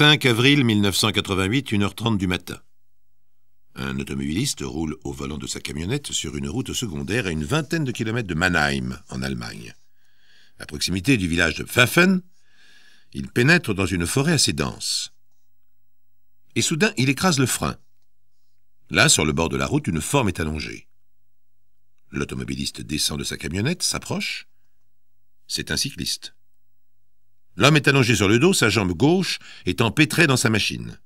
5 avril 1988, 1h30 du matin. Un automobiliste roule au volant de sa camionnette sur une route secondaire à une vingtaine de kilomètres de Mannheim, en Allemagne. À proximité du village de Pfaffen, il pénètre dans une forêt assez dense. Et soudain, il écrase le frein. Là, sur le bord de la route, une forme est allongée. L'automobiliste descend de sa camionnette, s'approche. C'est un cycliste. L'homme est allongé sur le dos, sa jambe gauche est empêtrée dans sa machine.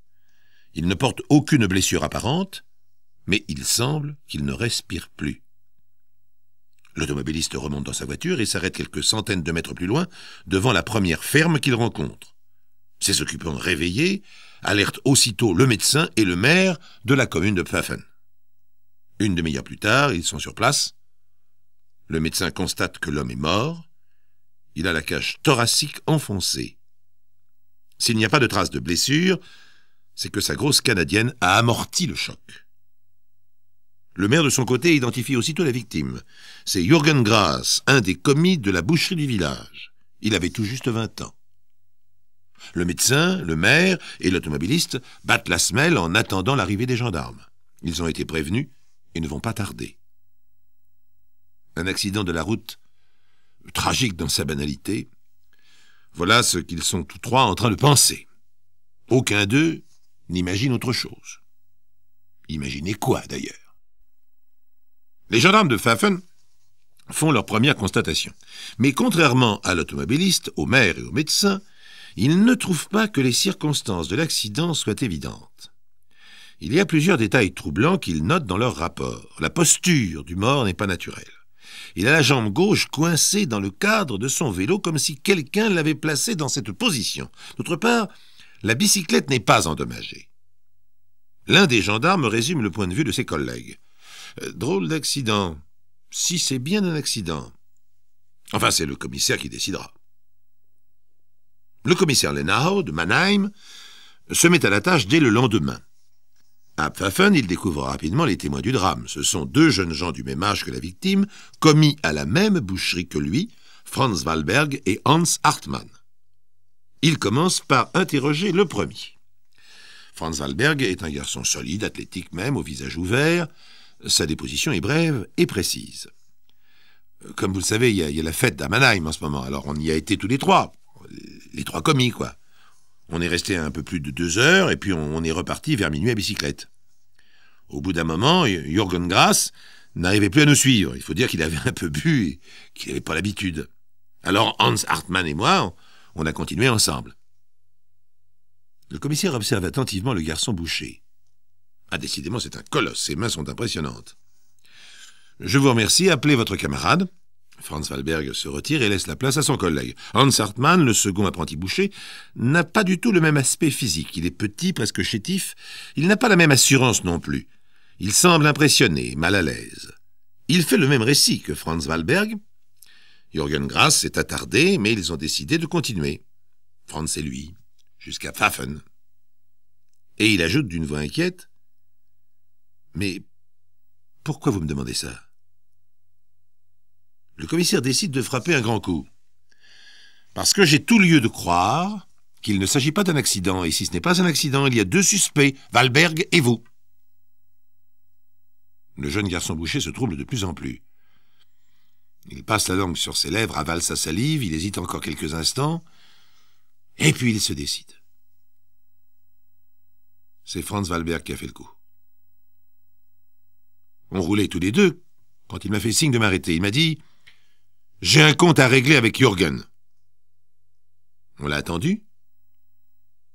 Il ne porte aucune blessure apparente, mais il semble qu'il ne respire plus. L'automobiliste remonte dans sa voiture et s'arrête quelques centaines de mètres plus loin, devant la première ferme qu'il rencontre. Ses occupants réveillés alertent aussitôt le médecin et le maire de la commune de Pfaffen. Une demi-heure plus tard, ils sont sur place. Le médecin constate que l'homme est mort, il a la cage thoracique enfoncée. S'il n'y a pas de traces de blessure, c'est que sa grosse canadienne a amorti le choc. Le maire de son côté identifie aussitôt la victime. C'est Jürgen Grass, un des commis de la boucherie du village. Il avait tout juste 20 ans. Le médecin, le maire et l'automobiliste battent la semelle en attendant l'arrivée des gendarmes. Ils ont été prévenus et ne vont pas tarder. Un accident de la route tragique dans sa banalité, voilà ce qu'ils sont tous trois en train de penser. Aucun d'eux n'imagine autre chose. Imaginez quoi, d'ailleurs Les gendarmes de Pfaffen font leur première constatation. Mais contrairement à l'automobiliste, au maire et au médecin, ils ne trouvent pas que les circonstances de l'accident soient évidentes. Il y a plusieurs détails troublants qu'ils notent dans leur rapport. La posture du mort n'est pas naturelle. Il a la jambe gauche coincée dans le cadre de son vélo comme si quelqu'un l'avait placé dans cette position. D'autre part, la bicyclette n'est pas endommagée. L'un des gendarmes résume le point de vue de ses collègues. Euh, drôle d'accident. Si c'est bien un accident. Enfin, c'est le commissaire qui décidera. Le commissaire Lenau, de Mannheim se met à la tâche dès le lendemain. À Pfaffen, il découvre rapidement les témoins du drame. Ce sont deux jeunes gens du même âge que la victime, commis à la même boucherie que lui, Franz Walberg et Hans Hartmann. Il commence par interroger le premier. Franz Wahlberg est un garçon solide, athlétique même, au visage ouvert. Sa déposition est brève et précise. Comme vous le savez, il y, a, la fête d'Amanheim en ce moment, alors on y a été tous les trois. Les trois commis, quoi. On est resté un peu plus de deux heures et puis on, on est reparti vers minuit à bicyclette. Au bout d'un moment, Jürgen Grass n'arrivait plus à nous suivre. Il faut dire qu'il avait un peu bu et qu'il n'avait pas l'habitude. Alors Hans Hartmann et moi, on a continué ensemble. Le commissaire observe attentivement le garçon boucher. « Ah, décidément, c'est un colosse. Ses mains sont impressionnantes. Je vous remercie. Appelez votre camarade. Franz Walberg se retire et laisse la place à son collègue. Hans Hartmann, le second apprenti boucher, n'a pas du tout le même aspect physique. Il est petit, presque chétif. Il n'a pas la même assurance non plus. Il semble impressionné, mal à l'aise. Il fait le même récit que Franz Walberg. Jürgen Grass s'est attardé, mais ils ont décidé de continuer. Franz et lui, jusqu'à Pfaffen. Et il ajoute d'une voix inquiète Mais pourquoi vous me demandez ça Le commissaire décide de frapper un grand coup. Parce que j'ai tout lieu de croire qu'il ne s'agit pas d'un accident, et si ce n'est pas un accident, il y a deux suspects, Valberg et vous. Le jeune garçon boucher se trouble de plus en plus. Il passe la langue sur ses lèvres, avale sa salive, il hésite encore quelques instants, et puis il se décide. C'est Franz Valberg qui a fait le coup. On roulait tous les deux quand il m'a fait signe de m'arrêter. Il m'a dit « J'ai un compte à régler avec Jürgen ». On l'a attendu.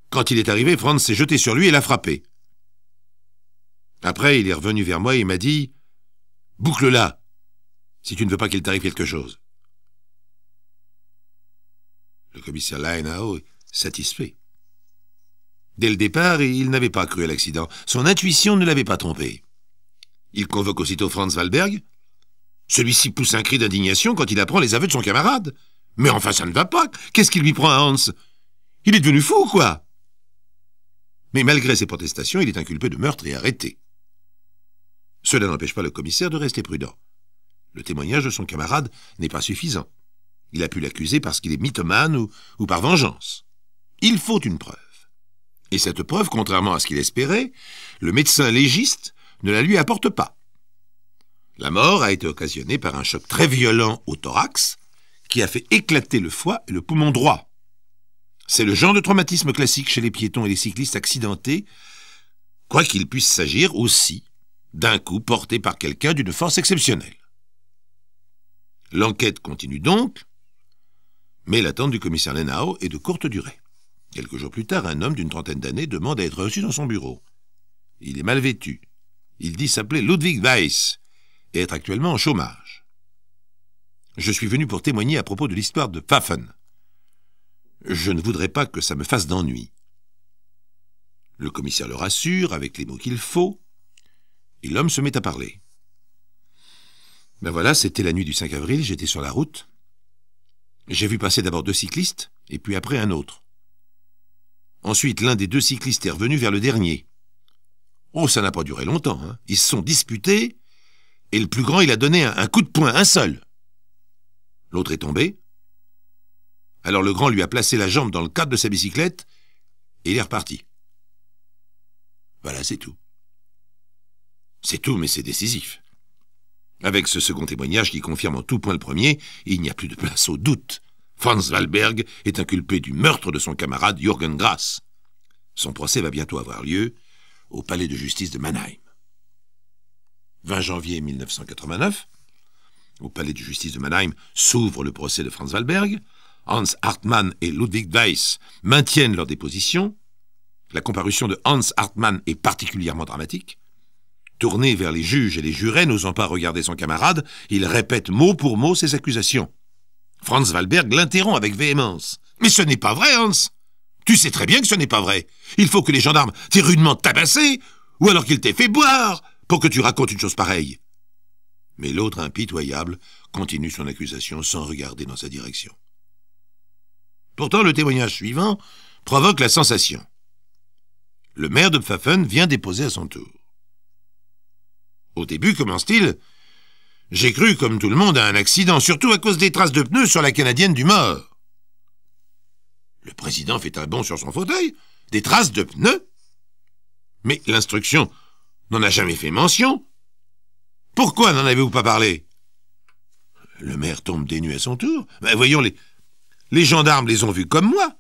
Quand il est arrivé, Franz s'est jeté sur lui et l'a frappé. Après, il est revenu vers moi et m'a dit Boucle-la, si tu ne veux pas qu'il t'arrive quelque chose. Le commissaire Lainao est satisfait. Dès le départ, il n'avait pas cru à l'accident. Son intuition ne l'avait pas trompé. Il convoque aussitôt Franz Walberg. Celui-ci pousse un cri d'indignation quand il apprend les aveux de son camarade. Mais enfin, ça ne va pas. Qu'est-ce qu'il lui prend à Hans Il est devenu fou, quoi Mais malgré ses protestations, il est inculpé de meurtre et arrêté. Cela n'empêche pas le commissaire de rester prudent. Le témoignage de son camarade n'est pas suffisant. Il a pu l'accuser parce qu'il est mythomane ou, par vengeance. Il faut une preuve. Et cette preuve, contrairement à ce qu'il espérait, le médecin légiste ne la lui apporte pas. La mort a été occasionnée par un choc très violent au thorax qui a fait éclater le foie et le poumon droit. C'est le genre de traumatisme classique chez les piétons et les cyclistes accidentés, quoi qu'il puisse s'agir aussi d'un coup porté par quelqu'un d'une force exceptionnelle. L'enquête continue donc, mais l'attente du commissaire Lenao est de courte durée. Quelques jours plus tard, un homme d'une trentaine d'années demande à être reçu dans son bureau. Il est mal vêtu. Il dit s'appeler Ludwig Weiss et être actuellement en chômage. Je suis venu pour témoigner à propos de l'histoire de Pfaffen. Je ne voudrais pas que ça me fasse d'ennui. Le commissaire le rassure avec les mots qu'il faut, et l'homme se met à parler. Ben voilà, c'était la nuit du 5 avril, j'étais sur la route. J'ai vu passer d'abord deux cyclistes, et puis après un autre. Ensuite, l'un des deux cyclistes est revenu vers le dernier. Oh, ça n'a pas duré longtemps. Hein. Ils se sont disputés, et le plus grand, il a donné un, un coup de poing, un seul. L'autre est tombé. Alors le grand lui a placé la jambe dans le cadre de sa bicyclette, et il est reparti. Voilà, c'est tout. C'est tout, mais c'est décisif. Avec ce second témoignage qui confirme en tout point le premier, il n'y a plus de place au doute. Franz Walberg est inculpé du meurtre de son camarade Jürgen Grass. Son procès va bientôt avoir lieu au palais de justice de Mannheim. 20 janvier 1989, au palais de justice de Mannheim s'ouvre le procès de Franz Walberg. Hans Hartmann et Ludwig Weiss maintiennent leur déposition. La comparution de Hans Hartmann est particulièrement dramatique. Tourné vers les juges et les jurés, n'osant pas regarder son camarade, il répète mot pour mot ses accusations. Franz Walberg l'interrompt avec véhémence. Mais ce n'est pas vrai, Hans Tu sais très bien que ce n'est pas vrai. Il faut que les gendarmes t'aient rudement tabassé, ou alors qu'ils t'aient fait boire, pour que tu racontes une chose pareille. Mais l'autre, impitoyable, continue son accusation sans regarder dans sa direction. Pourtant, le témoignage suivant provoque la sensation. Le maire de Pfaffen vient déposer à son tour. Au début, commence-t-il, j'ai cru, comme tout le monde, à un accident, surtout à cause des traces de pneus sur la Canadienne du mort. Le président fait un bond sur son fauteuil. Des traces de pneus Mais l'instruction n'en a jamais fait mention. Pourquoi n'en avez-vous pas parlé Le maire tombe dénu à son tour. Ben, voyons, les, les gendarmes les ont vus comme moi.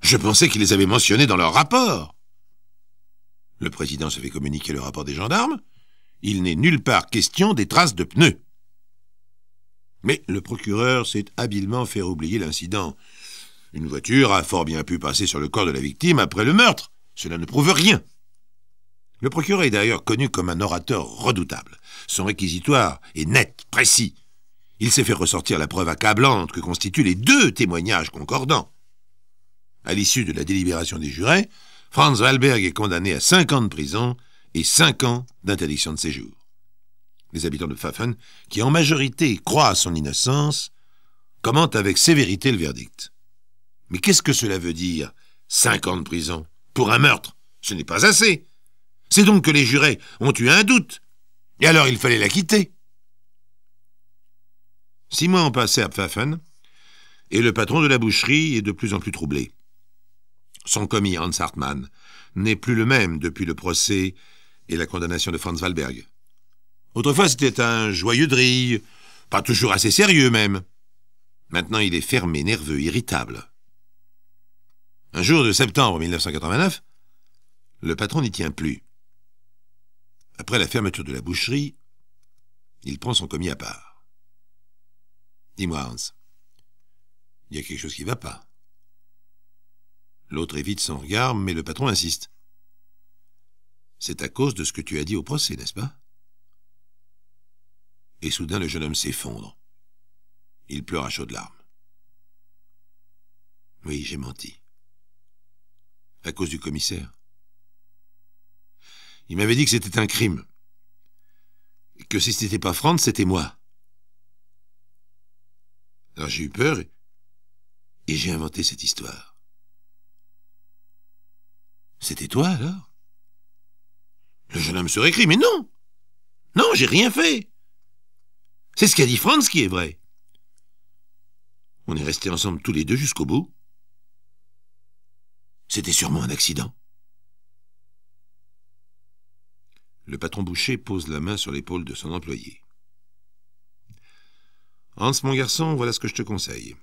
Je pensais qu'ils les avaient mentionnés dans leur rapport. Le président se fait communiquer le rapport des gendarmes il n'est nulle part question des traces de pneus. Mais le procureur s'est habilement fait oublier l'incident. Une voiture a fort bien pu passer sur le corps de la victime après le meurtre. Cela ne prouve rien. Le procureur est d'ailleurs connu comme un orateur redoutable. Son réquisitoire est net, précis. Il s'est fait ressortir la preuve accablante que constituent les deux témoignages concordants. À l'issue de la délibération des jurés, Franz Wahlberg est condamné à cinq ans de prison et cinq ans d'interdiction de séjour. Les habitants de Pfaffen, qui en majorité croient à son innocence, commentent avec sévérité le verdict. Mais qu'est-ce que cela veut dire, cinq ans de prison Pour un meurtre, ce n'est pas assez. C'est donc que les jurés ont eu un doute, et alors il fallait la quitter. Six mois ont passé à Pfaffen, et le patron de la boucherie est de plus en plus troublé. Son commis, Hans Hartmann, n'est plus le même depuis le procès et la condamnation de Franz Walberg. Autrefois, c'était un joyeux drille, pas toujours assez sérieux même. Maintenant, il est fermé, nerveux, irritable. Un jour de septembre 1989, le patron n'y tient plus. Après la fermeture de la boucherie, il prend son commis à part. Dis-moi, Hans, il y a quelque chose qui ne va pas. L'autre évite son regard, mais le patron insiste. C'est à cause de ce que tu as dit au procès, n'est-ce pas Et soudain, le jeune homme s'effondre. Il pleure à chaudes larmes. Oui, j'ai menti. À cause du commissaire. Il m'avait dit que c'était un crime. Que si ce n'était pas Franck, c'était moi. Alors j'ai eu peur et j'ai inventé cette histoire. C'était toi alors le jeune homme se réécrit Mais non Non, j'ai rien fait C'est ce qu'a dit Franz qui est vrai. On est restés ensemble tous les deux jusqu'au bout. C'était sûrement un accident. Le patron boucher pose la main sur l'épaule de son employé. Hans, mon garçon, voilà ce que je te conseille.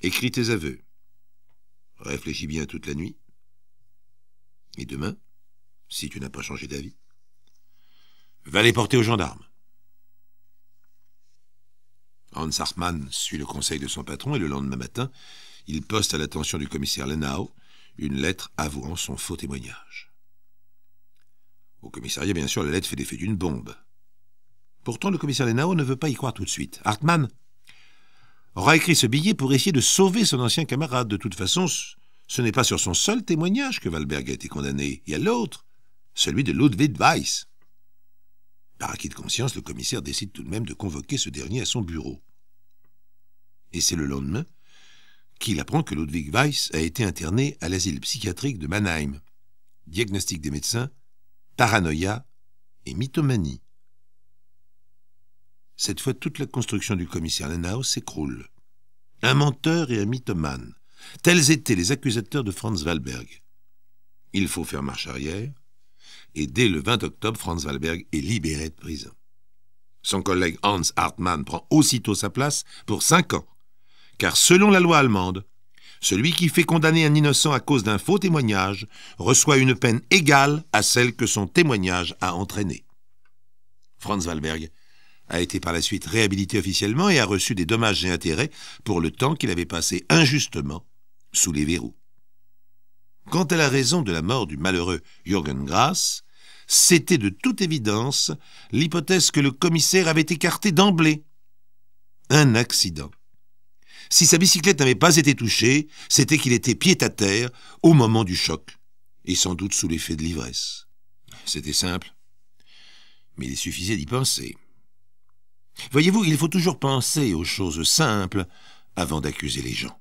Écris tes aveux. Réfléchis bien toute la nuit. Et demain, si tu n'as pas changé d'avis. Va les porter aux gendarmes. Hans Hartmann suit le conseil de son patron et le lendemain matin, il poste à l'attention du commissaire Lenau une lettre avouant son faux témoignage. Au commissariat, bien sûr, la lettre fait l'effet d'une bombe. Pourtant, le commissaire Lenao ne veut pas y croire tout de suite. Hartmann aura écrit ce billet pour essayer de sauver son ancien camarade. De toute façon, ce n'est pas sur son seul témoignage que Valberg a été condamné. Il y a l'autre, celui de Ludwig Weiss. Par acquis de conscience, le commissaire décide tout de même de convoquer ce dernier à son bureau. Et c'est le lendemain qu'il apprend que Ludwig Weiss a été interné à l'asile psychiatrique de Mannheim. Diagnostic des médecins, paranoïa et mythomanie. Cette fois, toute la construction du commissaire Lenau s'écroule. Un menteur et un mythomane. Tels étaient les accusateurs de Franz Wahlberg. Il faut faire marche arrière, et dès le 20 octobre, Franz Wahlberg est libéré de prison. Son collègue Hans Hartmann prend aussitôt sa place pour cinq ans, car selon la loi allemande, celui qui fait condamner un innocent à cause d'un faux témoignage reçoit une peine égale à celle que son témoignage a entraînée. Franz Walberg a été par la suite réhabilité officiellement et a reçu des dommages et intérêts pour le temps qu'il avait passé injustement sous les verrous. Quant à la raison de la mort du malheureux Jürgen Grass, c'était de toute évidence l'hypothèse que le commissaire avait écartée d'emblée. Un accident. Si sa bicyclette n'avait pas été touchée, c'était qu'il était pied à terre au moment du choc, et sans doute sous l'effet de l'ivresse. C'était simple, mais il suffisait d'y penser. Voyez-vous, il faut toujours penser aux choses simples avant d'accuser les gens.